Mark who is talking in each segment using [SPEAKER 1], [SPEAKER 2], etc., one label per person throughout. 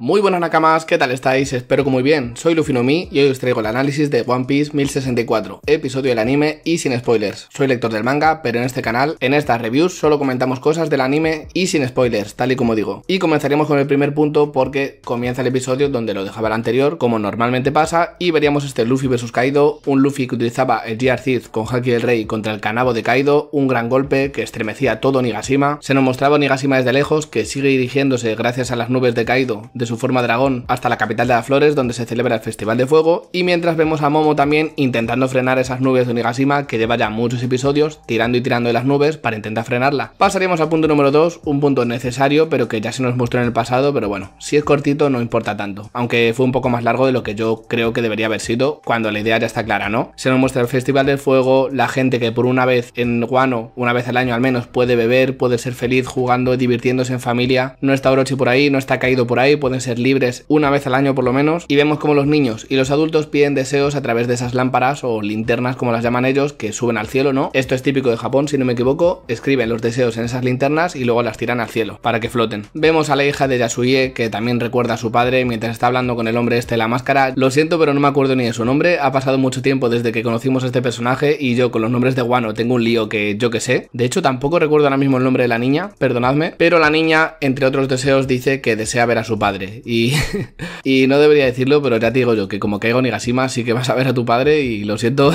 [SPEAKER 1] Muy buenas nakamas, ¿qué tal estáis? Espero que muy bien, soy Lufinomi y hoy os traigo el análisis de One Piece 1064, episodio del anime y sin spoilers. Soy lector del manga, pero en este canal, en estas reviews, solo comentamos cosas del anime y sin spoilers, tal y como digo. Y comenzaremos con el primer punto porque comienza el episodio donde lo dejaba el anterior, como normalmente pasa, y veríamos este Luffy vs Kaido, un Luffy que utilizaba el GR con Haki del Rey contra el canabo de Kaido, un gran golpe que estremecía todo Nigashima, se nos mostraba Nigashima desde lejos que sigue dirigiéndose gracias a las nubes de Kaido su forma dragón hasta la capital de las flores donde se celebra el Festival de Fuego y mientras vemos a Momo también intentando frenar esas nubes de Onigashima que lleva ya muchos episodios tirando y tirando de las nubes para intentar frenarla. pasaríamos al punto número 2, un punto necesario pero que ya se nos mostró en el pasado pero bueno, si es cortito no importa tanto, aunque fue un poco más largo de lo que yo creo que debería haber sido cuando la idea ya está clara, ¿no? Se nos muestra el Festival del Fuego, la gente que por una vez en Guano, una vez al año al menos, puede beber, puede ser feliz jugando, divirtiéndose en familia, no está Orochi por ahí, no está Caído por ahí, ser libres una vez al año por lo menos, y vemos como los niños y los adultos piden deseos a través de esas lámparas o linternas como las llaman ellos, que suben al cielo, ¿no? Esto es típico de Japón, si no me equivoco, escriben los deseos en esas linternas y luego las tiran al cielo, para que floten. Vemos a la hija de Yasuye, que también recuerda a su padre mientras está hablando con el hombre este de la máscara. Lo siento, pero no me acuerdo ni de su nombre, ha pasado mucho tiempo desde que conocimos a este personaje y yo con los nombres de Wano tengo un lío que yo que sé. De hecho, tampoco recuerdo ahora mismo el nombre de la niña, perdonadme, pero la niña, entre otros deseos, dice que desea ver a su padre Y, no debería decirlo, pero ya te digo yo que como caigo Nigashima, sí que vas a ver a tu padre y lo siento,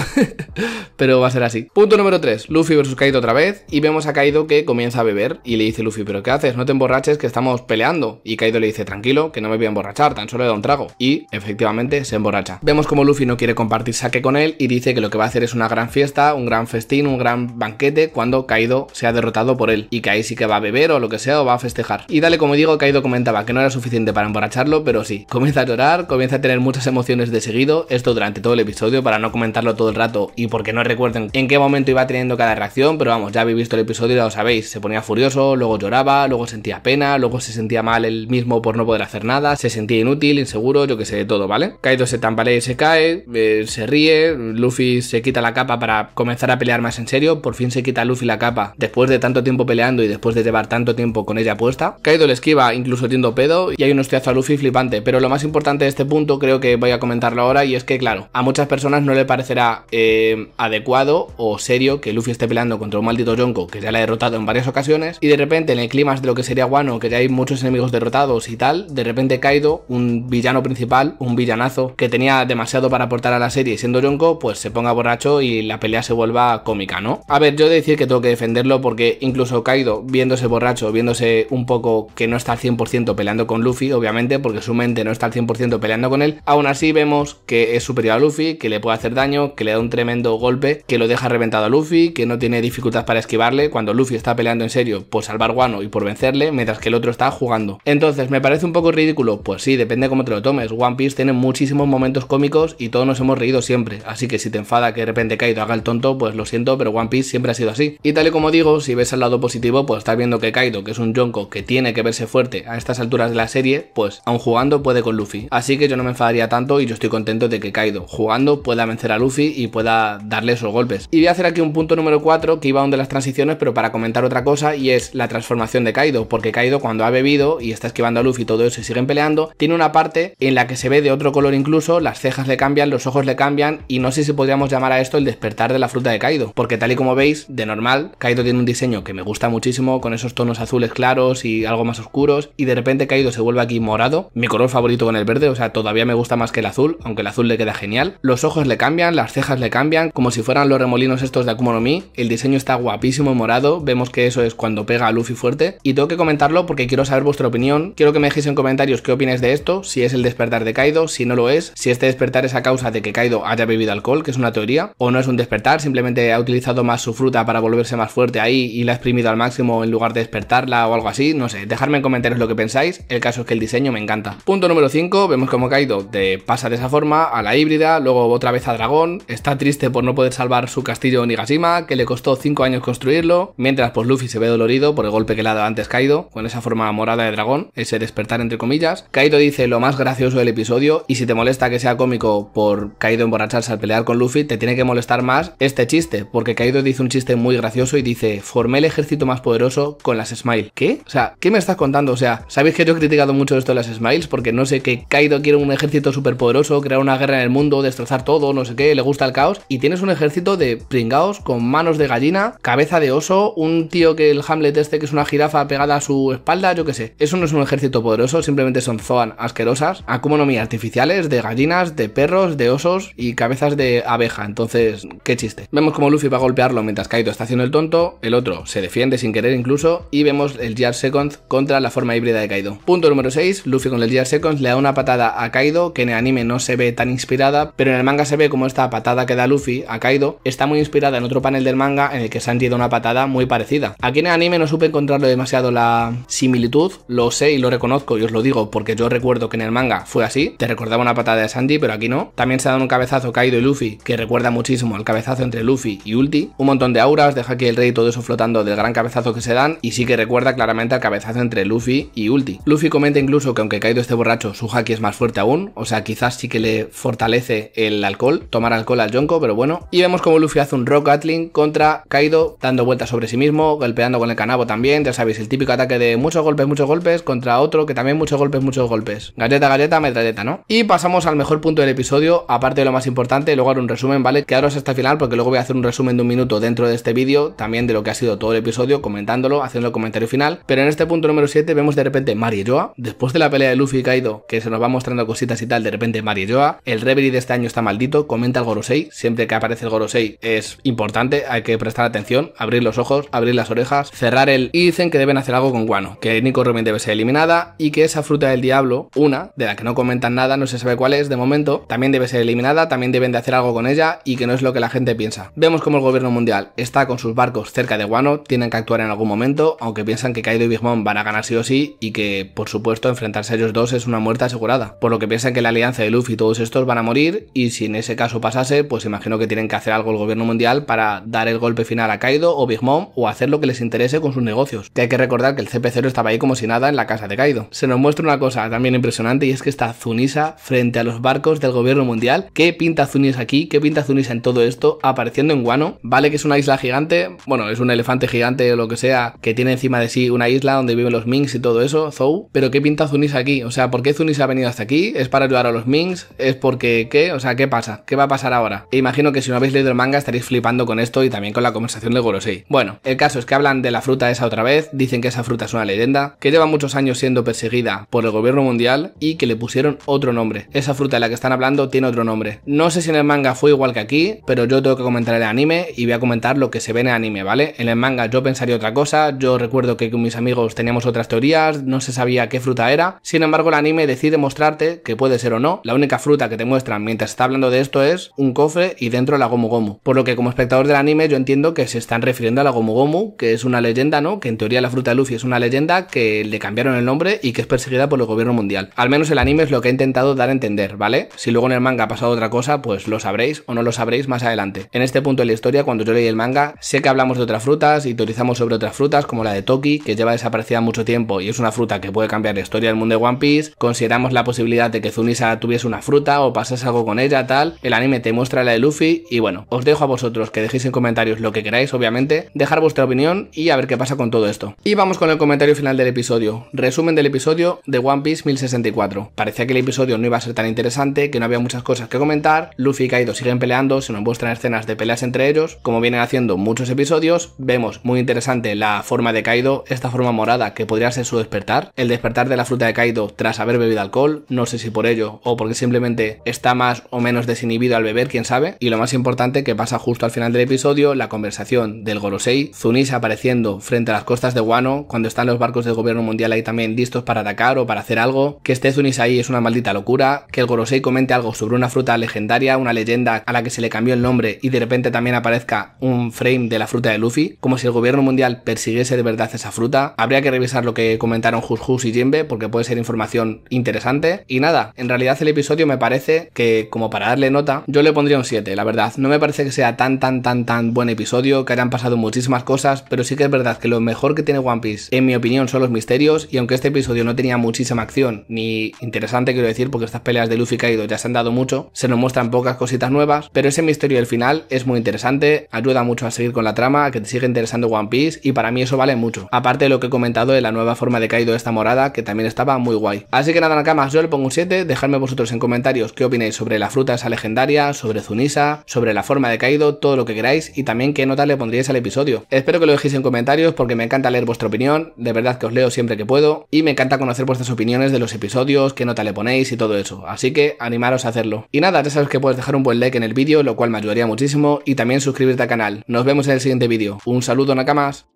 [SPEAKER 1] pero va a ser así. Punto número 3. Luffy versus Kaido otra vez. Y vemos a Kaido que comienza a beber y le dice Luffy, ¿pero qué haces? No te emborraches que estamos peleando. Y Kaido le dice, tranquilo, que no me voy a emborrachar, tan solo le da un trago. Y efectivamente se emborracha. Vemos como Luffy no quiere compartir saque con él y dice que lo que va a hacer es una gran fiesta, un gran festín, un gran banquete cuando Kaido sea derrotado por él. Y que ahí sí que va a beber o lo que sea o va a festejar. Y dale, como digo, Kaido comentaba que no era suficiente para para emborracharlo, pero sí. Comienza a llorar, comienza a tener muchas emociones de seguido, esto durante todo el episodio para no comentarlo todo el rato y porque no recuerden en qué momento iba teniendo cada reacción, pero vamos, ya habéis visto el episodio y ya lo sabéis, se ponía furioso, luego lloraba, luego sentía pena, luego se sentía mal él mismo por no poder hacer nada, se sentía inútil, inseguro, yo que sé, de todo, ¿vale? Kaido se tambalea y se cae, eh, se ríe, Luffy se quita la capa para comenzar a pelear más en serio, por fin se quita Luffy la capa después de tanto tiempo peleando y después de llevar tanto tiempo con ella puesta, Kaido le esquiva incluso tiendo pedo y hay unos a Luffy flipante, pero lo más importante de este punto creo que voy a comentarlo ahora y es que, claro, a muchas personas no le parecerá eh, adecuado o serio que Luffy esté peleando contra un maldito Yonko que ya le ha derrotado en varias ocasiones y de repente en el clima de lo que sería Wano, que ya hay muchos enemigos derrotados y tal, de repente Kaido, un villano principal, un villanazo que tenía demasiado para aportar a la serie siendo Yonko, pues se ponga borracho y la pelea se vuelva cómica, ¿no? A ver, yo he de decir que tengo que defenderlo porque incluso Kaido, viéndose borracho, viéndose un poco que no está al 100% peleando con Luffy, obviamente, porque su mente no está al 100% peleando con él. Aún así vemos que es superior a Luffy, que le puede hacer daño, que le da un tremendo golpe, que lo deja reventado a Luffy, que no tiene dificultad para esquivarle cuando Luffy está peleando en serio por salvar Wano y por vencerle, mientras que el otro está jugando. Entonces, ¿me parece un poco ridículo? Pues sí, depende cómo te lo tomes. One Piece tiene muchísimos momentos cómicos y todos nos hemos reído siempre, así que si te enfada que de repente Kaido haga el tonto, pues lo siento, pero One Piece siempre ha sido así. Y tal y como digo, si ves al lado positivo, pues estás viendo que Kaido, que es un Yonko que tiene que verse fuerte a estas alturas de la serie, pues, aun jugando puede con Luffy. Así que yo no me enfadaría tanto y yo estoy contento de que Kaido, jugando, pueda vencer a Luffy y pueda darle esos golpes. Y voy a hacer aquí un punto número 4 que iba a de las transiciones, pero para comentar otra cosa y es la transformación de Kaido, porque Kaido cuando ha bebido y está esquivando a Luffy y todo eso y siguen peleando, tiene una parte en la que se ve de otro color incluso, las cejas le cambian, los ojos le cambian y no sé si podríamos llamar a esto el despertar de la fruta de Kaido, porque tal y como veis, de normal, Kaido tiene un diseño que me gusta muchísimo con esos tonos azules claros y algo más oscuros y de repente Kaido se vuelve a morado. Mi color favorito con el verde, o sea, todavía me gusta más que el azul, aunque el azul le queda genial. Los ojos le cambian, las cejas le cambian, como si fueran los remolinos estos de Akuma El diseño está guapísimo morado, vemos que eso es cuando pega a Luffy fuerte. Y tengo que comentarlo porque quiero saber vuestra opinión. Quiero que me dejéis en comentarios qué opináis de esto, si es el despertar de Kaido, si no lo es, si este despertar es a causa de que Kaido haya bebido alcohol, que es una teoría, o no es un despertar, simplemente ha utilizado más su fruta para volverse más fuerte ahí y la ha exprimido al máximo en lugar de despertarla o algo así, no sé, dejadme en comentarios lo que pensáis, el caso es que el diseño me encanta. Punto número 5, vemos cómo Kaido de, pasa de esa forma a la híbrida, luego otra vez a Dragón, está triste por no poder salvar su castillo Nigashima, que le costó 5 años construirlo, mientras pues Luffy se ve dolorido por el golpe que le ha dado antes Kaido, con esa forma morada de dragón, ese despertar entre comillas. Kaido dice lo más gracioso del episodio, y si te molesta que sea cómico por Kaido emborracharse al pelear con Luffy, te tiene que molestar más este chiste, porque Kaido dice un chiste muy gracioso y dice, formé el ejército más poderoso con las Smile. ¿Qué? O sea, ¿qué me estás contando? O sea, ¿sabéis que yo he criticado mucho esto de las Smiles, porque no sé que Kaido quiere un ejército poderoso crear una guerra en el mundo, destrozar todo, no sé qué, le gusta el caos. Y tienes un ejército de pringaos con manos de gallina, cabeza de oso, un tío que el Hamlet este que es una jirafa pegada a su espalda, yo qué sé. Eso no es un ejército poderoso, simplemente son zoan asquerosas, Acumulomía artificiales de gallinas, de perros, de osos y cabezas de abeja. Entonces, qué chiste. Vemos como Luffy va a golpearlo mientras Kaido está haciendo el tonto, el otro se defiende sin querer incluso y vemos el Jar Second contra la forma híbrida de Kaido. Punto número 6 Luffy con el Gear Seconds le da una patada a Kaido, que en el anime no se ve tan inspirada, pero en el manga se ve como esta patada que da Luffy a Kaido está muy inspirada en otro panel del manga en el que Sanji da una patada muy parecida. Aquí en el anime no supe encontrarlo demasiado la similitud, lo sé y lo reconozco y os lo digo porque yo recuerdo que en el manga fue así, te recordaba una patada de Sandy pero aquí no. También se dan un cabezazo Kaido y Luffy, que recuerda muchísimo al cabezazo entre Luffy y Ulti. Un montón de auras, deja aquí el rey y todo eso flotando del gran cabezazo que se dan y sí que recuerda claramente al cabezazo entre Luffy y Ulti. Luffy comenta incluso que aunque Kaido esté borracho, su haki es más fuerte aún, o sea, quizás sí que le fortalece el alcohol, tomar alcohol al Jonko, pero bueno. Y vemos como Luffy hace un Rock Atling contra Kaido, dando vueltas sobre sí mismo, golpeando con el canabo también, ya sabéis, el típico ataque de muchos golpes, muchos golpes, contra otro que también muchos golpes, muchos golpes. Galleta, galleta, metralleta, ¿no? Y pasamos al mejor punto del episodio, aparte de lo más importante, luego haré un resumen, ¿vale? Quedaros hasta el final porque luego voy a hacer un resumen de un minuto dentro de este vídeo, también de lo que ha sido todo el episodio, comentándolo, haciendo el comentario final. Pero en este punto número 7 vemos de repente Mari Joa, después de la pelea de Luffy y Kaido, que se nos va mostrando cositas y tal, de repente Mari Joa, el Reverie de este año está maldito, comenta el Gorosei, siempre que aparece el Gorosei es importante, hay que prestar atención, abrir los ojos, abrir las orejas, cerrar el... Y dicen que deben hacer algo con Guano, que Nico Robin debe ser eliminada y que esa fruta del diablo, una, de la que no comentan nada, no se sabe cuál es de momento, también debe ser eliminada, también deben de hacer algo con ella y que no es lo que la gente piensa. Vemos como el gobierno mundial está con sus barcos cerca de Guano, tienen que actuar en algún momento, aunque piensan que Kaido y Big Mom van a ganar sí o sí y que, por supuesto, enfrentarse a ellos dos es una muerte asegurada, por lo que piensan que la alianza de Luffy y todos estos van a morir y si en ese caso pasase, pues imagino que tienen que hacer algo el gobierno mundial para dar el golpe final a Kaido o Big Mom o hacer lo que les interese con sus negocios, que hay que recordar que el CP0 estaba ahí como si nada en la casa de Kaido. Se nos muestra una cosa también impresionante y es que está Zunisa frente a los barcos del gobierno mundial. ¿Qué pinta Zunisa aquí? ¿Qué pinta Zunisa en todo esto? Apareciendo en Guano, vale que es una isla gigante, bueno, es un elefante gigante o lo que sea, que tiene encima de sí una isla donde viven los Minks y todo eso, Zou, pero ¿qué pinta a Zunis aquí? O sea, ¿por qué Zunis ha venido hasta aquí? ¿Es para ayudar a los Minks? ¿Es porque qué? O sea, ¿qué pasa? ¿Qué va a pasar ahora? E imagino que si no habéis leído el manga estaréis flipando con esto y también con la conversación de Gorosei. Bueno, el caso es que hablan de la fruta esa otra vez, dicen que esa fruta es una leyenda, que lleva muchos años siendo perseguida por el gobierno mundial y que le pusieron otro nombre. Esa fruta de la que están hablando tiene otro nombre. No sé si en el manga fue igual que aquí, pero yo tengo que comentar el anime y voy a comentar lo que se ve en el anime, ¿vale? En el manga yo pensaría otra cosa, yo recuerdo que con mis amigos teníamos otras teorías, no se sabía qué fruta era. Sin embargo, el anime decide mostrarte que puede ser o no. La única fruta que te muestran mientras está hablando de esto es un cofre y dentro la Gomu Gomu. Por lo que como espectador del anime yo entiendo que se están refiriendo a la Gomu Gomu, que es una leyenda, ¿no? Que en teoría la fruta de Luffy es una leyenda que le cambiaron el nombre y que es perseguida por el gobierno mundial. Al menos el anime es lo que ha intentado dar a entender, ¿vale? Si luego en el manga ha pasado otra cosa, pues lo sabréis o no lo sabréis más adelante. En este punto de la historia, cuando yo leí el manga, sé que hablamos de otras frutas y teorizamos sobre otras frutas como la de Toki, que lleva desaparecida mucho tiempo y es una fruta que puede cambiar historia del mundo de One Piece, consideramos la posibilidad de que Zunisa tuviese una fruta o pasase algo con ella, tal, el anime te muestra la de Luffy y bueno, os dejo a vosotros que dejéis en comentarios lo que queráis, obviamente, dejar vuestra opinión y a ver qué pasa con todo esto. Y vamos con el comentario final del episodio, resumen del episodio de One Piece 1064. Parecía que el episodio no iba a ser tan interesante, que no había muchas cosas que comentar, Luffy y Kaido siguen peleando, se nos muestran escenas de peleas entre ellos, como vienen haciendo muchos episodios, vemos muy interesante la forma de Kaido, esta forma morada que podría ser su despertar, el despertar de la fruta de Kaido tras haber bebido alcohol, no sé si por ello o porque simplemente está más o menos desinhibido al beber, quién sabe. Y lo más importante que pasa justo al final del episodio, la conversación del Gorosei, Zunis apareciendo frente a las costas de Wano cuando están los barcos del gobierno mundial ahí también listos para atacar o para hacer algo, que esté Zunis ahí es una maldita locura, que el Gorosei comente algo sobre una fruta legendaria, una leyenda a la que se le cambió el nombre y de repente también aparezca un frame de la fruta de Luffy, como si el gobierno mundial persiguiese de verdad esa fruta. Habría que revisar lo que comentaron Jus y Jimbe porque puede ser información interesante. Y nada, en realidad el episodio me parece que como para darle nota, yo le pondría un 7, la verdad. No me parece que sea tan, tan, tan, tan buen episodio, que hayan pasado muchísimas cosas, pero sí que es verdad que lo mejor que tiene One Piece, en mi opinión, son los misterios. Y aunque este episodio no tenía muchísima acción, ni interesante quiero decir, porque estas peleas de Luffy y Kaido ya se han dado mucho, se nos muestran pocas cositas nuevas, pero ese misterio del final es muy interesante, ayuda mucho a seguir con la trama, a que te siga interesando One Piece, y para mí eso vale mucho. Aparte de lo que he comentado de la nueva forma de Kaido esta morada, que también estaba muy guay. Así que nada, Nakamas, yo le pongo un 7. Dejadme vosotros en comentarios qué opináis sobre la fruta esa legendaria, sobre Zunisa, sobre la forma de caído todo lo que queráis y también qué nota le pondríais al episodio. Espero que lo dejéis en comentarios porque me encanta leer vuestra opinión, de verdad que os leo siempre que puedo y me encanta conocer vuestras opiniones de los episodios, qué nota le ponéis y todo eso. Así que animaros a hacerlo. Y nada, ya sabes que puedes dejar un buen like en el vídeo, lo cual me ayudaría muchísimo y también suscribirte al canal. Nos vemos en el siguiente vídeo. Un saludo Nakamas.